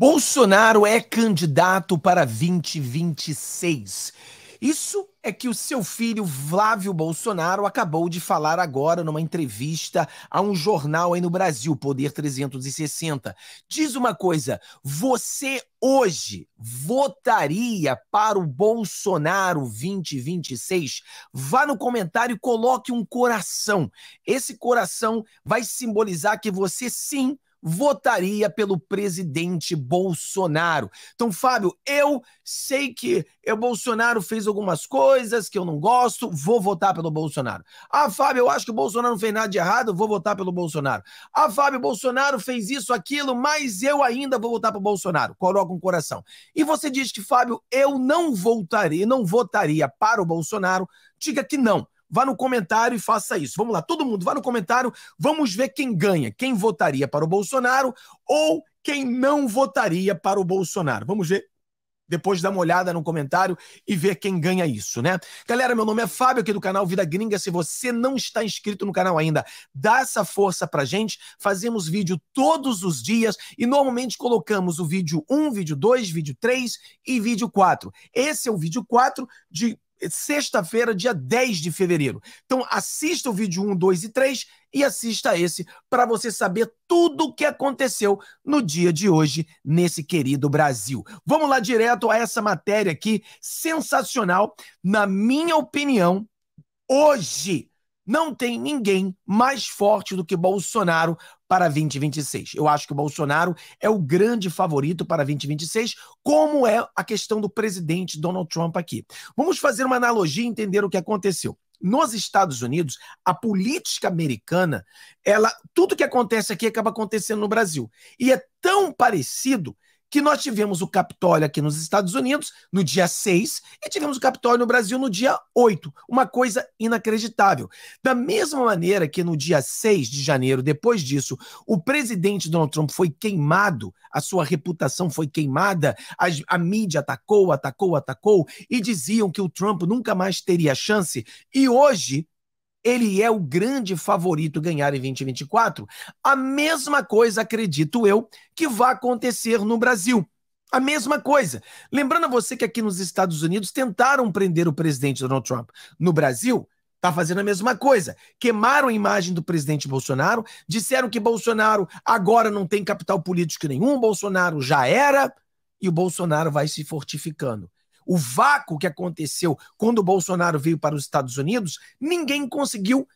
Bolsonaro é candidato para 2026. Isso é que o seu filho Flávio Bolsonaro acabou de falar agora numa entrevista a um jornal aí no Brasil, Poder 360. Diz uma coisa: você hoje votaria para o Bolsonaro 2026? Vá no comentário e coloque um coração. Esse coração vai simbolizar que você sim votaria pelo presidente Bolsonaro. Então, Fábio, eu sei que o Bolsonaro fez algumas coisas que eu não gosto, vou votar pelo Bolsonaro. Ah, Fábio, eu acho que o Bolsonaro não fez nada de errado, vou votar pelo Bolsonaro. Ah, Fábio, Bolsonaro fez isso, aquilo, mas eu ainda vou votar pro Bolsonaro. Coloca um coração. E você diz que, Fábio, eu não voltaria não votaria para o Bolsonaro. Diga que não vá no comentário e faça isso. Vamos lá, todo mundo, vá no comentário, vamos ver quem ganha, quem votaria para o Bolsonaro ou quem não votaria para o Bolsonaro. Vamos ver depois dá uma olhada no comentário e ver quem ganha isso, né? Galera, meu nome é Fábio aqui do canal Vida Gringa. Se você não está inscrito no canal ainda, dá essa força pra gente. Fazemos vídeo todos os dias e normalmente colocamos o vídeo 1, vídeo 2, vídeo 3 e vídeo 4. Esse é o vídeo 4 de sexta-feira, dia 10 de fevereiro. Então assista o vídeo 1, 2 e 3 e assista esse para você saber tudo o que aconteceu no dia de hoje nesse querido Brasil. Vamos lá direto a essa matéria aqui, sensacional. Na minha opinião, hoje não tem ninguém mais forte do que Bolsonaro para 2026. Eu acho que o Bolsonaro é o grande favorito para 2026, como é a questão do presidente Donald Trump aqui. Vamos fazer uma analogia e entender o que aconteceu. Nos Estados Unidos, a política americana, ela, tudo que acontece aqui acaba acontecendo no Brasil. E é tão parecido que nós tivemos o Capitólio aqui nos Estados Unidos no dia 6 e tivemos o Capitólio no Brasil no dia 8. Uma coisa inacreditável. Da mesma maneira que no dia 6 de janeiro, depois disso, o presidente Donald Trump foi queimado, a sua reputação foi queimada, a, a mídia atacou, atacou, atacou e diziam que o Trump nunca mais teria chance. E hoje, ele é o grande favorito ganhar em 2024, a mesma coisa, acredito eu, que vai acontecer no Brasil. A mesma coisa. Lembrando a você que aqui nos Estados Unidos tentaram prender o presidente Donald Trump. No Brasil, está fazendo a mesma coisa. Queimaram a imagem do presidente Bolsonaro, disseram que Bolsonaro agora não tem capital político nenhum, Bolsonaro já era, e o Bolsonaro vai se fortificando o vácuo que aconteceu quando o Bolsonaro veio para os Estados Unidos, ninguém conseguiu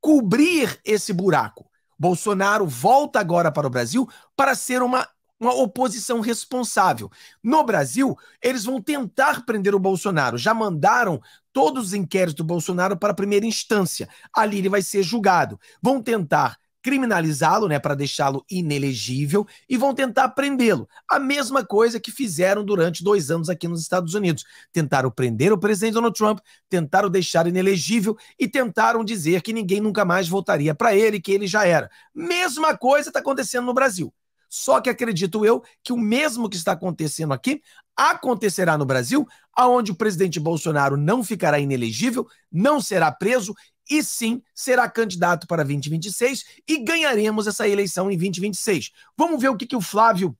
cobrir esse buraco. Bolsonaro volta agora para o Brasil para ser uma, uma oposição responsável. No Brasil, eles vão tentar prender o Bolsonaro. Já mandaram todos os inquéritos do Bolsonaro para a primeira instância. Ali ele vai ser julgado. Vão tentar criminalizá-lo, né, para deixá-lo inelegível e vão tentar prendê-lo. A mesma coisa que fizeram durante dois anos aqui nos Estados Unidos. Tentaram prender o presidente Donald Trump, tentaram deixar inelegível e tentaram dizer que ninguém nunca mais voltaria para ele, que ele já era. Mesma coisa está acontecendo no Brasil. Só que acredito eu que o mesmo que está acontecendo aqui acontecerá no Brasil, aonde o presidente Bolsonaro não ficará inelegível, não será preso e sim será candidato para 2026 e ganharemos essa eleição em 2026. Vamos ver o que, que o Flávio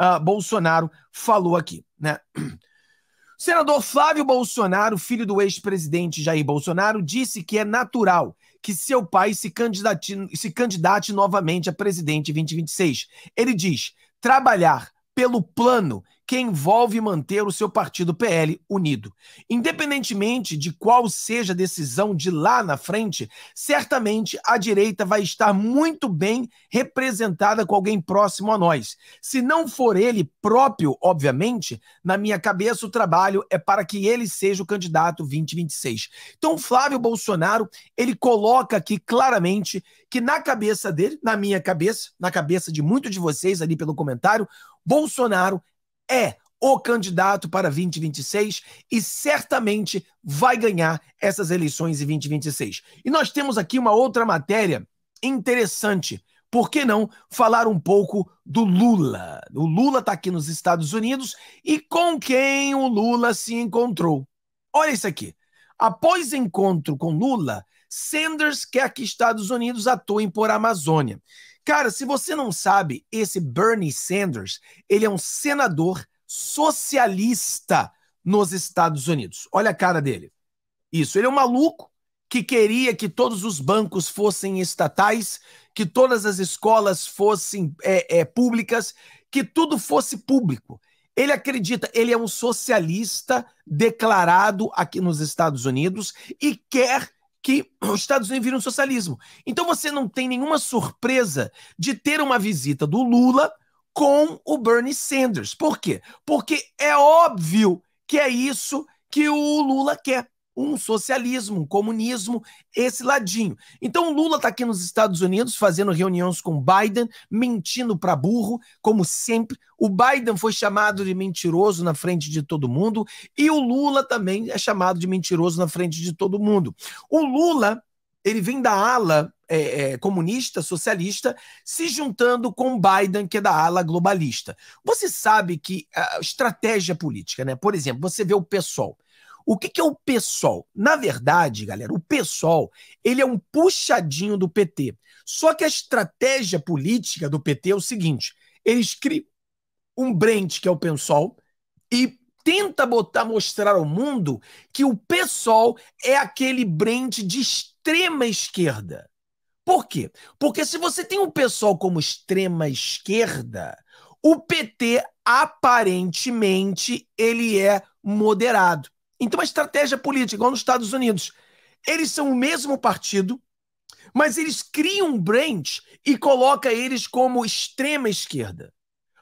uh, Bolsonaro falou aqui, né? senador Flávio Bolsonaro, filho do ex-presidente Jair Bolsonaro, disse que é natural que seu pai se candidate, se candidate novamente a presidente em 2026. Ele diz: trabalhar pelo plano que envolve manter o seu partido PL unido. Independentemente de qual seja a decisão de lá na frente, certamente a direita vai estar muito bem representada com alguém próximo a nós. Se não for ele próprio, obviamente, na minha cabeça o trabalho é para que ele seja o candidato 2026. Então, Flávio Bolsonaro, ele coloca aqui claramente que na cabeça dele, na minha cabeça, na cabeça de muitos de vocês ali pelo comentário, Bolsonaro é o candidato para 2026 e certamente vai ganhar essas eleições em 2026. E nós temos aqui uma outra matéria interessante. Por que não falar um pouco do Lula? O Lula está aqui nos Estados Unidos e com quem o Lula se encontrou? Olha isso aqui. Após encontro com Lula, Sanders quer que Estados Unidos atuem por Amazônia. Cara, se você não sabe, esse Bernie Sanders, ele é um senador socialista nos Estados Unidos. Olha a cara dele. Isso, ele é um maluco que queria que todos os bancos fossem estatais, que todas as escolas fossem é, é, públicas, que tudo fosse público. Ele acredita, ele é um socialista declarado aqui nos Estados Unidos e quer que os Estados Unidos viram socialismo. Então você não tem nenhuma surpresa de ter uma visita do Lula com o Bernie Sanders. Por quê? Porque é óbvio que é isso que o Lula quer um socialismo, um comunismo, esse ladinho. Então Lula está aqui nos Estados Unidos fazendo reuniões com Biden, mentindo para burro, como sempre. O Biden foi chamado de mentiroso na frente de todo mundo e o Lula também é chamado de mentiroso na frente de todo mundo. O Lula, ele vem da ala é, é, comunista, socialista, se juntando com Biden, que é da ala globalista. Você sabe que a estratégia política, né? Por exemplo, você vê o pessoal o que, que é o PSOL? Na verdade, galera, o PSOL ele é um puxadinho do PT. Só que a estratégia política do PT é o seguinte: eles criam um brand que é o PSOL e tenta botar, mostrar ao mundo que o PSOL é aquele brand de extrema esquerda. Por quê? Porque se você tem o PSOL como extrema esquerda, o PT aparentemente ele é moderado. Então, a estratégia política, igual nos Estados Unidos, eles são o mesmo partido, mas eles criam um brand e coloca eles como extrema esquerda,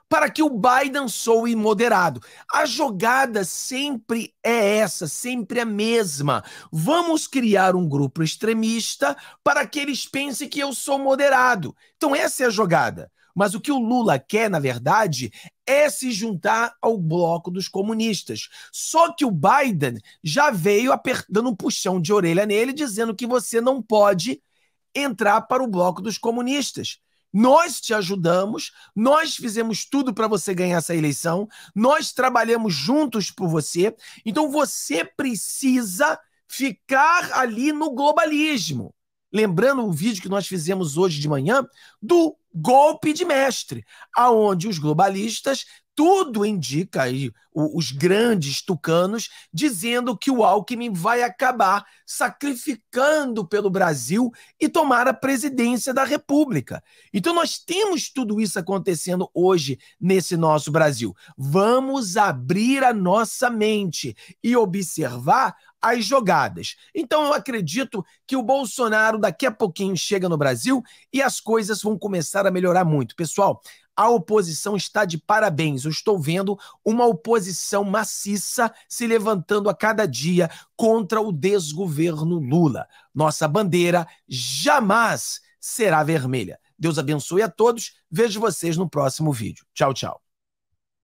para que o Biden soe moderado. A jogada sempre é essa, sempre a mesma. Vamos criar um grupo extremista para que eles pensem que eu sou moderado. Então essa é a jogada. Mas o que o Lula quer, na verdade, é se juntar ao bloco dos comunistas. Só que o Biden já veio apertando um puxão de orelha nele, dizendo que você não pode entrar para o bloco dos comunistas. Nós te ajudamos, nós fizemos tudo para você ganhar essa eleição, nós trabalhamos juntos por você, então você precisa ficar ali no globalismo. Lembrando o vídeo que nós fizemos hoje de manhã do golpe de mestre, aonde os globalistas tudo indica aí os grandes tucanos dizendo que o Alckmin vai acabar sacrificando pelo Brasil e tomar a presidência da República. Então nós temos tudo isso acontecendo hoje nesse nosso Brasil. Vamos abrir a nossa mente e observar as jogadas. Então eu acredito que o Bolsonaro daqui a pouquinho chega no Brasil e as coisas vão começar para melhorar muito. Pessoal, a oposição está de parabéns. Eu estou vendo uma oposição maciça se levantando a cada dia contra o desgoverno Lula. Nossa bandeira jamais será vermelha. Deus abençoe a todos. Vejo vocês no próximo vídeo. Tchau, tchau.